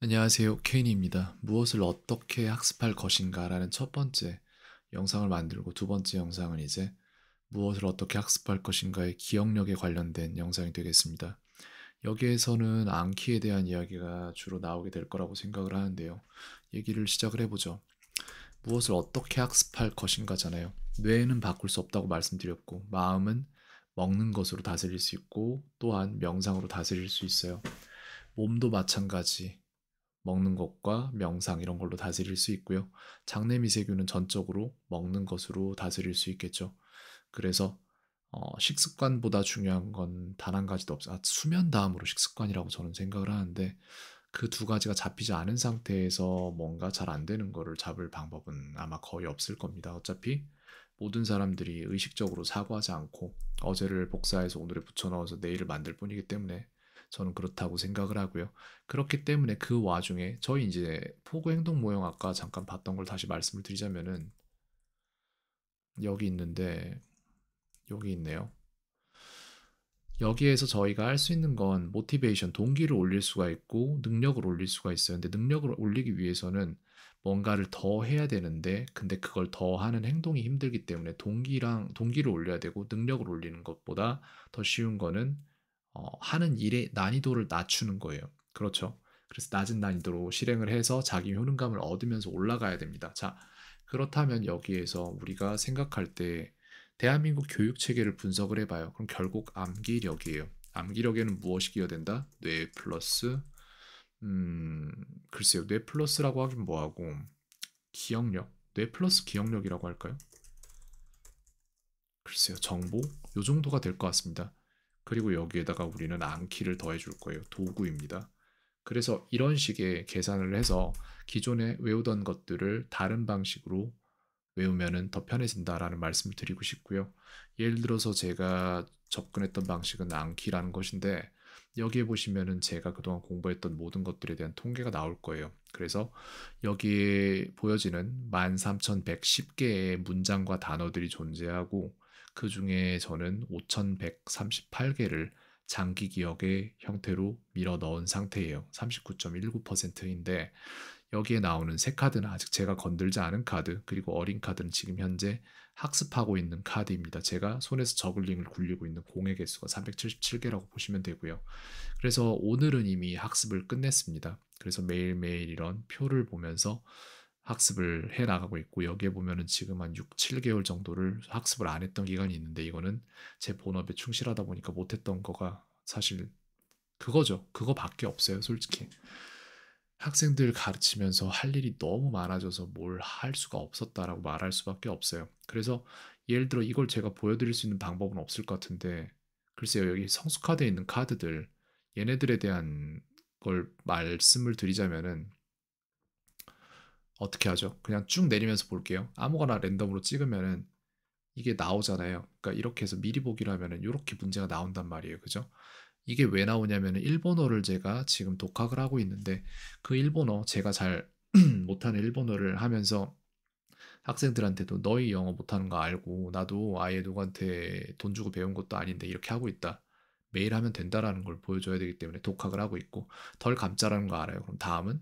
안녕하세요. 케인입니다. 무엇을 어떻게 학습할 것인가 라는 첫 번째 영상을 만들고 두 번째 영상은 이제 무엇을 어떻게 학습할 것인가의 기억력에 관련된 영상이 되겠습니다. 여기에서는 암기에 대한 이야기가 주로 나오게 될 거라고 생각을 하는데요. 얘기를 시작을 해보죠. 무엇을 어떻게 학습할 것인가잖아요. 뇌는 바꿀 수 없다고 말씀드렸고 마음은 먹는 것으로 다스릴 수 있고 또한 명상으로 다스릴 수 있어요. 몸도 마찬가지 먹는 것과 명상 이런 걸로 다스릴 수 있고요. 장내 미세균은 전적으로 먹는 것으로 다스릴 수 있겠죠. 그래서 어, 식습관보다 중요한 건 단 한 가지도 없어. 아, 수면 다음으로 식습관이라고 저는 생각을 하는데 그 두 가지가 잡히지 않은 상태에서 뭔가 잘 안 되는 거를 잡을 방법은 아마 거의 없을 겁니다. 어차피 모든 사람들이 의식적으로 사과하지 않고 어제를 복사해서 오늘에 붙여 넣어서 내일을 만들 뿐이기 때문에 저는 그렇다고 생각을 하고요. 그렇기 때문에 그 와중에 저희 이제 포구 행동 모형 아까 잠깐 봤던 걸 다시 말씀을 드리자면은 여기 있는데 여기 있네요. 여기에서 저희가 할 수 있는 건 모티베이션, 동기를 올릴 수가 있고 능력을 올릴 수가 있어요. 근데 능력을 올리기 위해서는 뭔가를 더 해야 되는데 근데 그걸 더 하는 행동이 힘들기 때문에 동기랑 동기를 올려야 되고 능력을 올리는 것보다 더 쉬운 거는 어, 하는 일의 난이도를 낮추는 거예요. 그렇죠. 그래서 낮은 난이도로 실행을 해서 자기 효능감을 얻으면서 올라가야 됩니다. 자, 그렇다면 여기에서 우리가 생각할 때 대한민국 교육 체계를 분석을 해봐요. 그럼 결국 암기력이에요. 암기력에는 무엇이 기여된다? 뇌 플러스 음 글쎄요 뇌 플러스라고 하긴 뭐하고 기억력 뇌 플러스 기억력이라고 할까요? 글쎄요 정보 요 정도가 될 것 같습니다. 그리고 여기에다가 우리는 암키를 더해 줄 거예요. 도구입니다. 그래서 이런 식의 계산을 해서 기존에 외우던 것들을 다른 방식으로 외우면더 편해진다라는 말씀을 드리고 싶고요. 예를 들어서 제가 접근했던 방식은 암키라는 것인데 여기에 보시면은 제가 그동안 공부했던 모든 것들에 대한 통계가 나올 거예요. 그래서 여기에 보여지는 13,110개의 문장과 단어들이 존재하고 그 중에 저는 5,138개를 장기 기억의 형태로 밀어 넣은 상태예요. 39.19%인데 여기에 나오는 새 카드는 아직 제가 건들지 않은 카드 그리고 어린 카드는 지금 현재 학습하고 있는 카드입니다. 제가 손에서 저글링을 굴리고 있는 공의 개수가 377개라고 보시면 되고요. 그래서 오늘은 이미 학습을 끝냈습니다. 그래서 매일매일 이런 표를 보면서 학습을 해 나가고 있고 여기에 보면은 지금 한 6, 7개월 정도를 학습을 안 했던 기간이 있는데 이거는 제 본업에 충실하다 보니까 못 했던 거가 사실 그거죠. 그거밖에 없어요, 솔직히. 학생들 가르치면서 할 일이 너무 많아져서 뭘 할 수가 없었다라고 말할 수밖에 없어요. 그래서 예를 들어 이걸 제가 보여드릴 수 있는 방법은 없을 것 같은데 글쎄요 여기 성숙화되어 있는 카드들 얘네들에 대한 걸 말씀을 드리자면은 어떻게 하죠? 그냥 쭉 내리면서 볼게요. 아무거나 랜덤으로 찍으면은 이게 나오잖아요. 그러니까 이렇게 해서 미리 보기로 하면은 이렇게 문제가 나온단 말이에요. 그죠? 이게 왜 나오냐면은 일본어를 제가 지금 독학을 하고 있는데 그 일본어 제가 잘 못하는 일본어를 하면서 학생들한테도 너희 영어 못하는 거 알고 나도 아예 누구한테 돈 주고 배운 것도 아닌데 이렇게 하고 있다. 매일 하면 된다라는 걸 보여줘야 되기 때문에 독학을 하고 있고 덜 감자라는 거 알아요. 그럼 다음은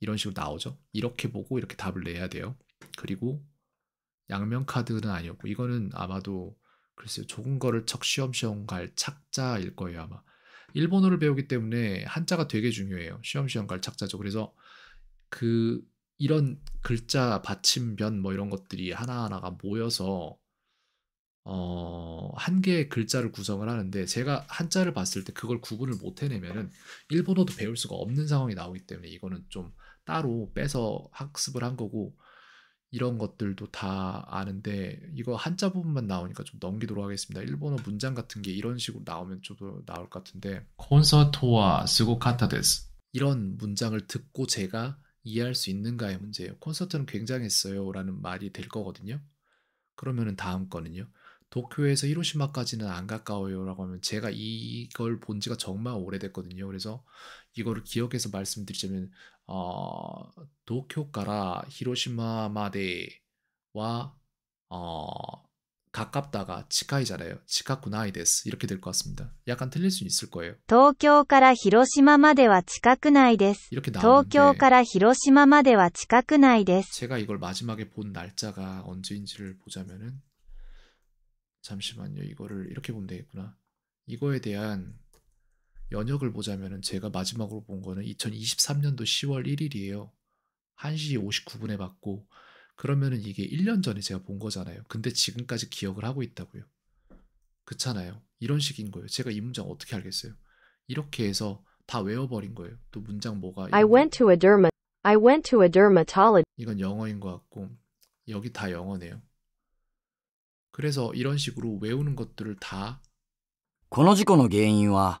이런 식으로 나오죠. 이렇게 보고 이렇게 답을 내야 돼요. 그리고 양면 카드는 아니었고 이거는 아마도 글쎄요 좋은 거를 척 시험시험 갈 착자일 거예요 아마 일본어를 배우기 때문에 한자가 되게 중요해요 시험시험 갈 착자죠 그래서 그 이런 글자 받침변 뭐 이런 것들이 하나하나가 모여서 어, 한 개의 글자를 구성을 하는데 제가 한자를 봤을 때 그걸 구분을 못 해내면은 일본어도 배울 수가 없는 상황이 나오기 때문에 이거는 좀 따로 빼서 학습을 한 거고 이런 것들도 다 아는데 이거 한자 부분만 나오니까 좀 넘기도록 하겠습니다. 일본어 문장 같은 게 이런 식으로 나오면 좀더 나올 것 같은데 콘서트와 쓰고 카타데스 이런 문장을 듣고 제가 이해할 수 있는가의 문제예요. 콘서트는 굉장했어요 라는 말이 될 거거든요. 그러면은 다음 거는요. 도쿄에서 히로시마까지는 안 가까워요 라고 하면 제가 이걸 본 지가 정말 오래됐거든요. 그래서 이거를 기억해서 말씀드리자면 어, 도쿄가라 히로시마마데와 어, 가깝다가 치카이잖아요. 치카쿠나이데스 이렇게 될 것 같습니다. 약간 틀릴 수 있을 거예요. 도쿄から 히로시마までは 치카쿠나이데스 이렇게 나오는데 도쿄から 히로시마までは 치카쿠나이데스 제가 이걸 마지막에 본 날짜가 언제인지를 보자면은 잠시만요. 이거를 이렇게 보면 되겠구나. 이거에 대한 연역을 보자면 제가 마지막으로 본 거는 2023년도 10월 1일이에요. 1시 59분에 봤고 그러면 이게 1년 전에 제가 본 거잖아요. 근데 지금까지 기억을 하고 있다고요. 그렇잖아요. 이런 식인 거예요. 제가 이 문장 어떻게 알겠어요? 이렇게 해서 다 외워버린 거예요. 또 문장 뭐가 I went to a derma I went to a dermatologist. 이건 영어인 것 같고 여기 다 영어네요. 그래서 이런 식으로 외우는 것들을 다この事故の原因は 그러니까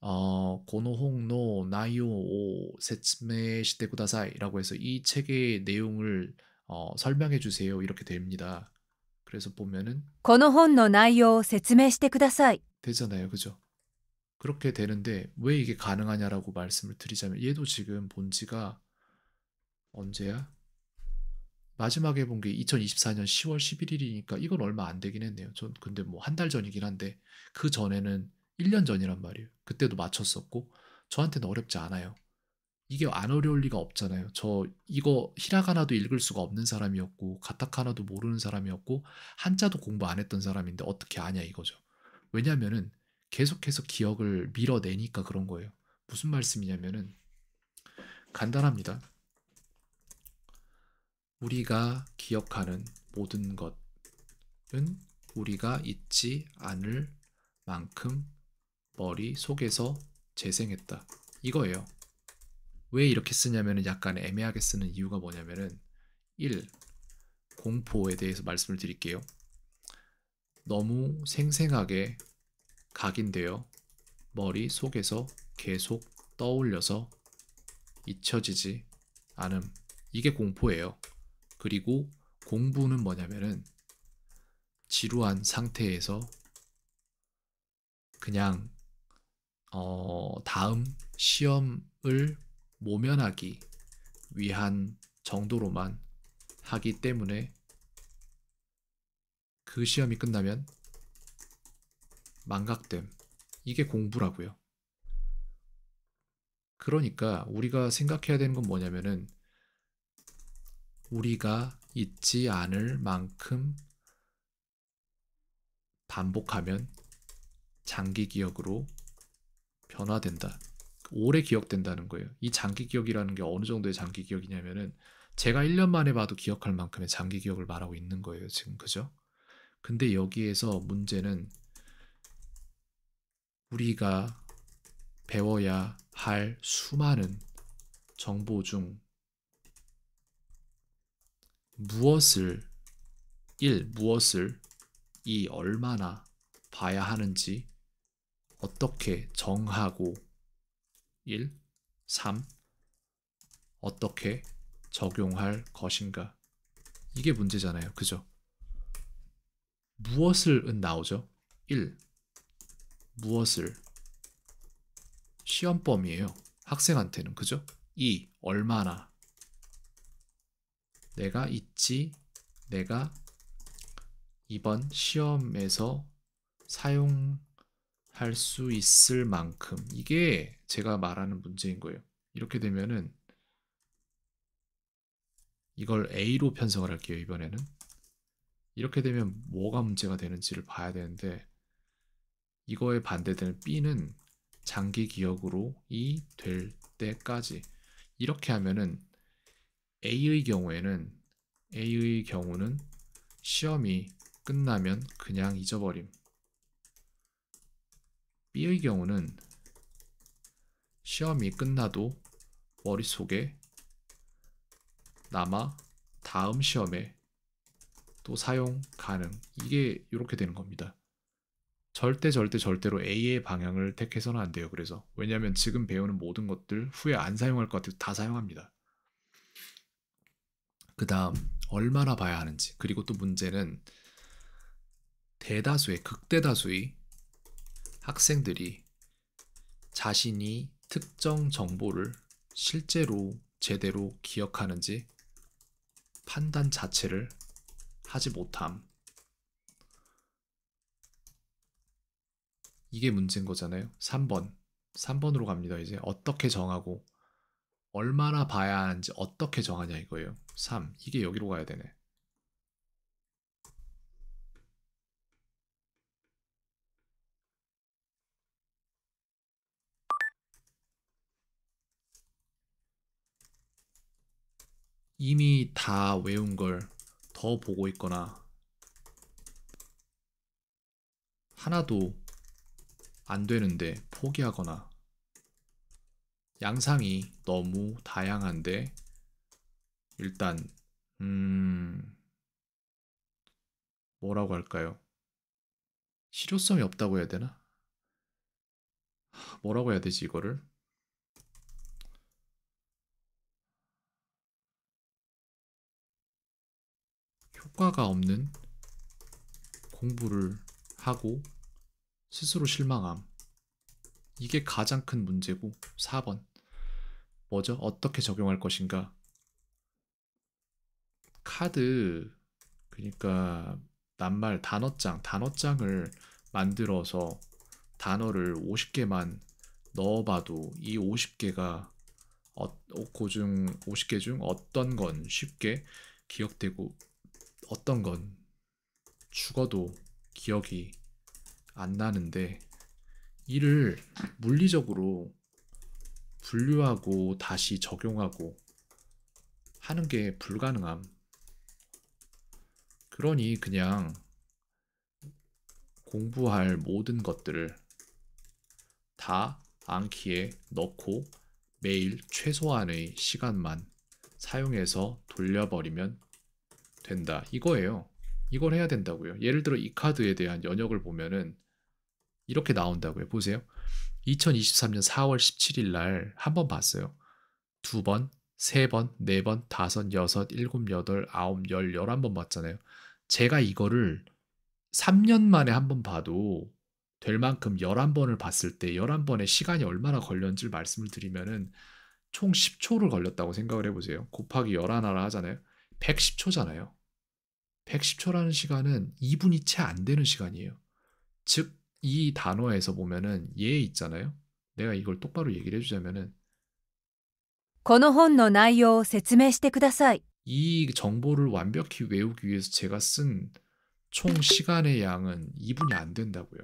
어, 고노홍노 나요 오 세츠메시테 구다사이라고 해서 이 책의 내용을 어, 설명해 주세요 이렇게 됩니다. 그래서 보면은 この本の 내용 説明して 구다사이 되잖아요. 그죠? 그렇게 되는데 왜 이게 가능하냐라고 말씀을 드리자면 얘도 지금 본지가 언제야? 마지막에 본 게 2024년 10월 11일이니까 이건 얼마 안 되긴 했네요. 전 근데 뭐 한 달 전이긴 한데 그 전에는 1년 전이란 말이에요. 그때도 맞췄었고 저한테는 어렵지 않아요. 이게 안 어려울 리가 없잖아요. 저 이거 히라가나도 읽을 수가 없는 사람이었고 가타카나도 모르는 사람이었고 한자도 공부 안 했던 사람인데 어떻게 아냐 이거죠. 왜냐면은 계속해서 기억을 밀어내니까 그런 거예요. 무슨 말씀이냐면은 간단합니다. 우리가 기억하는 모든 것은 우리가 잊지 않을 만큼 머리 속에서 재생했다. 이거예요. 왜 이렇게 쓰냐면 약간 애매하게 쓰는 이유가 뭐냐면 1. 공포에 대해서 말씀을 드릴게요. 너무 생생하게 각인되어 머리 속에서 계속 떠올려서 잊혀지지 않음. 이게 공포예요. 그리고 공부는 뭐냐면은 지루한 상태에서 그냥 어, 다음 시험을 모면하기 위한 정도로만 하기 때문에 그 시험이 끝나면 망각됨. 이게 공부라고요. 그러니까 우리가 생각해야 되는 건 뭐냐면은 우리가 잊지 않을 만큼 반복하면 장기 기억으로 변화된다. 오래 기억된다는 거예요. 이 장기 기억이라는 게 어느 정도의 장기 기억이냐면은 제가 1년 만에 봐도 기억할 만큼의 장기 기억을 말하고 있는 거예요, 지금. 그죠? 근데 여기에서 문제는 우리가 배워야 할 수많은 정보 중 무엇을 1. 무엇을 2. 얼마나 봐야 하는지 어떻게 정하고 1, 3 어떻게 적용할 것인가 이게 문제잖아요. 그죠? 무엇을은 나오죠? 1. 무엇을 시험범이에요. 학생한테는 그죠? 2. 얼마나 내가 있지 내가 이번 시험에서 사용 할수 있을 만큼 이게 제가 말하는 문제인 거예요. 이렇게 되면은 이걸 A로 편성을 할게요. 이번에는 이렇게 되면 뭐가 문제가 되는지를 봐야 되는데 이거에 반대되는 B는 장기 기억으로 이 될 때까지 이렇게 하면은 A의 경우에는 A의 경우는 시험이 끝나면 그냥 잊어버림 B의 경우는 시험이 끝나도 머릿속에 남아 다음 시험에 또 사용 가능. 이게 이렇게 되는 겁니다. 절대 절대 절대로 A의 방향을 택해서는 안 돼요. 그래서 왜냐하면 지금 배우는 모든 것들 후에 안 사용할 것 같아서 다 사용합니다. 그 다음 얼마나 봐야 하는지 그리고 또 문제는 대다수의 극대다수의 학생들이 자신이 특정 정보를 실제로 제대로 기억하는지 판단 자체를 하지 못함. 이게 문제인 거잖아요. 3번. 3번으로 갑니다. 이제 어떻게 정하고 얼마나 봐야 하는지 어떻게 정하냐 이거예요. 3. 이게 여기로 가야 되네. 이미 다 외운 걸 더 보고 있거나 하나도 안 되는데 포기하거나 양상이 너무 다양한데 일단 음 뭐라고 할까요? 실효성이 없다고 해야 되나? 뭐라고 해야 되지 이거를? 효과가 없는 공부를 하고 스스로 실망함. 이게 가장 큰 문제고 4번. 뭐죠? 어떻게 적용할 것인가? 카드 그러니까 낱말 단어장, 단어장을 만들어서 단어를 50개만 넣어봐도 이 50개가 어, 그중 어, 50개 중 어떤 건 쉽게 기억되고 어떤 건 죽어도 기억이 안 나는데 이를 물리적으로 분류하고 다시 적용하고 하는 게 불가능함. 그러니 그냥 공부할 모든 것들을 다앙키에 넣고 매일 최소한의 시간만 사용해서 돌려버리면 된다. 이거예요. 이걸 해야 된다고요. 예를 들어 이 카드에 대한 연역을 보면은 이렇게 나온다고요. 보세요. 2023년 4월 17일 날 한 번 봤어요. 두 번, 세 번, 네 번, 다섯, 여섯, 일곱, 여덟, 아홉, 열, 열한 번 봤잖아요. 제가 이거를 3년 만에 한 번 봐도 될 만큼 열한 번을 봤을 때 열한 번의 시간이 얼마나 걸렸는지 말씀을 드리면은 총 10초를 걸렸다고 생각을 해보세요. 곱하기 11하라 하잖아요. 110초잖아요. 110초라는 시간은 2분이 채 안 되는 시간이에요. 즉, 이 단어에서 보면은 예 있잖아요. 내가 이걸 똑바로 얘기를 해주자면은 この本の内容を説明してください이 정보를 완벽히 외우기 위해서 제가 쓴 총 시간의 양은 2분이 안 된다고요.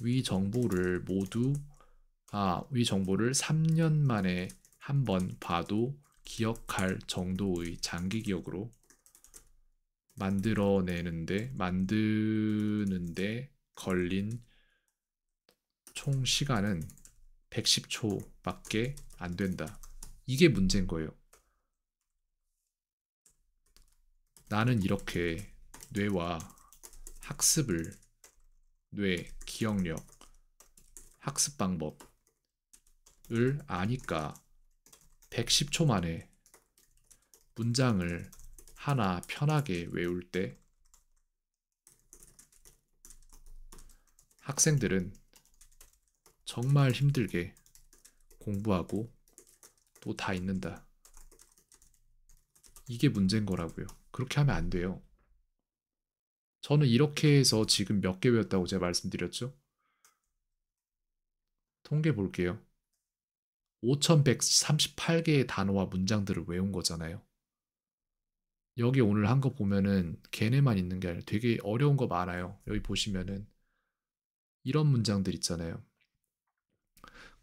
위 정보를 모두 아, 위 정보를 3년 만에 한번 봐도 기억할 정도의 장기 기억으로 만들어내는데 만드는데 걸린 총 시간은 110초밖에 안 된다. 이게 문제인 거예요. 나는 이렇게 뇌와 학습을 뇌, 기억력, 학습 방법을 아니까 110초 만에 문장을 하나 편하게 외울 때 학생들은 정말 힘들게 공부하고 또 다 잊는다. 이게 문제인 거라고요. 그렇게 하면 안 돼요. 저는 이렇게 해서 지금 몇 개 외웠다고 제가 말씀드렸죠? 통계 볼게요. 5,138개의 단어와 문장들을 외운 거잖아요. 여기 오늘 한 거 보면은 걔네만 있는 게 아니라 되게 어려운 거 많아요. 여기 보시면은 이런 문장들 있잖아요.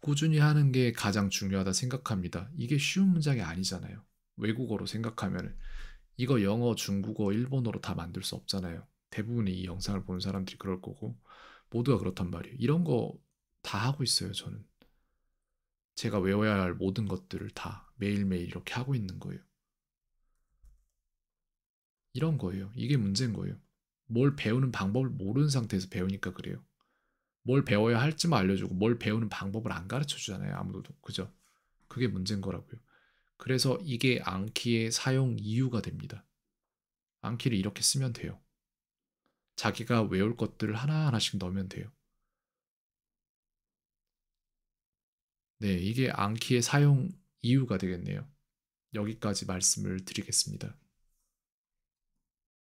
꾸준히 하는 게 가장 중요하다 생각합니다. 이게 쉬운 문장이 아니잖아요. 외국어로 생각하면 이거 영어, 중국어, 일본어로 다 만들 수 없잖아요. 대부분이 이 영상을 보는 사람들이 그럴 거고 모두가 그렇단 말이에요. 이런 거 다 하고 있어요, 저는. 제가 외워야 할 모든 것들을 다 매일매일 이렇게 하고 있는 거예요. 이런 거예요. 이게 문제인 거예요. 뭘 배우는 방법을 모르는 상태에서 배우니까 그래요. 뭘 배워야 할지만 알려주고 뭘 배우는 방법을 안 가르쳐 주잖아요. 아무도 그죠? 그게 문제인 거라고요. 그래서 이게 안키의 사용 이유가 됩니다. 안키를 이렇게 쓰면 돼요. 자기가 외울 것들을 하나하나씩 넣으면 돼요. 네, 이게 앙키의 사용 이유가 되겠네요. 여기까지 말씀을 드리겠습니다.